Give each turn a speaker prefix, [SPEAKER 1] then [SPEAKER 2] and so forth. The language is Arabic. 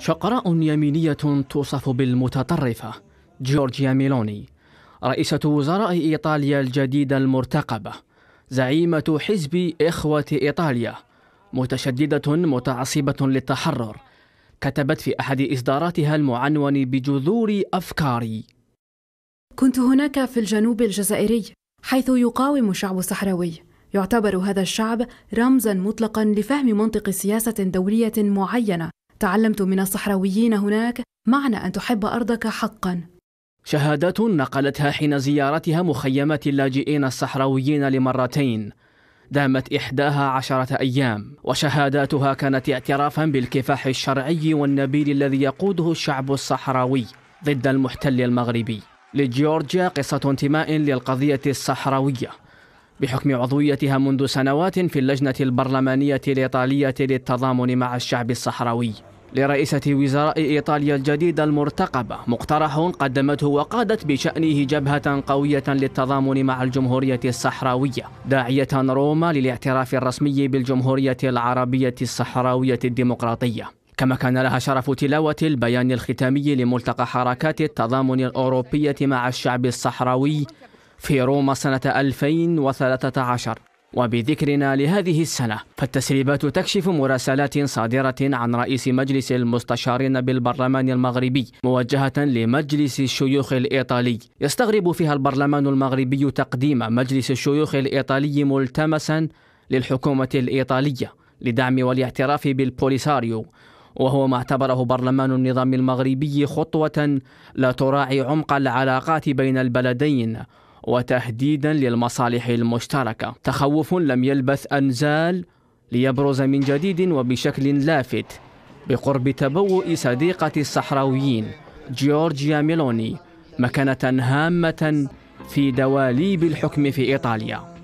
[SPEAKER 1] شقراء يمينية توصف بالمتطرفة جورجيا ميلوني رئيسة وزراء إيطاليا الجديدة المرتقبة زعيمة حزب إخوة إيطاليا متشددة متعصبة للتحرر كتبت في أحد إصداراتها المعنون بجذور أفكاري
[SPEAKER 2] كنت هناك في الجنوب الجزائري حيث يقاوم الشعب الصحراوي يعتبر هذا الشعب رمزا مطلقا لفهم منطق سياسة دولية معينة تعلمت من الصحراويين هناك معنى أن تحب أرضك حقا
[SPEAKER 1] شهادات نقلتها حين زيارتها مخيمات اللاجئين الصحراويين لمرتين دامت إحداها عشرة أيام وشهاداتها كانت اعترافا بالكفاح الشرعي والنبيل الذي يقوده الشعب الصحراوي ضد المحتل المغربي لجورجيا قصة انتماء للقضية الصحراوية بحكم عضويتها منذ سنوات في اللجنة البرلمانية الإيطالية للتضامن مع الشعب الصحراوي لرئيسة وزراء إيطاليا الجديدة المرتقبة مقترح قدمته وقادت بشأنه جبهة قوية للتضامن مع الجمهورية الصحراوية داعية روما للاعتراف الرسمي بالجمهورية العربية الصحراوية الديمقراطية كما كان لها شرف تلاوة البيان الختامي لملتقى حركات التضامن الأوروبية مع الشعب الصحراوي في روما سنة 2013 وبذكرنا لهذه السنة فالتسريبات تكشف مراسلات صادرة عن رئيس مجلس المستشارين بالبرلمان المغربي موجهة لمجلس الشيوخ الإيطالي يستغرب فيها البرلمان المغربي تقديم مجلس الشيوخ الإيطالي ملتمسا للحكومة الإيطالية لدعم والاعتراف بالبوليساريو وهو ما اعتبره برلمان النظام المغربي خطوة لا تراعي عمق العلاقات بين البلدين وتهديدا للمصالح المشتركة تخوف لم يلبث أن زال ليبرز من جديد وبشكل لافت بقرب تبوء صديقة الصحراويين جورجيا ميلوني مكانة هامة في دواليب الحكم في إيطاليا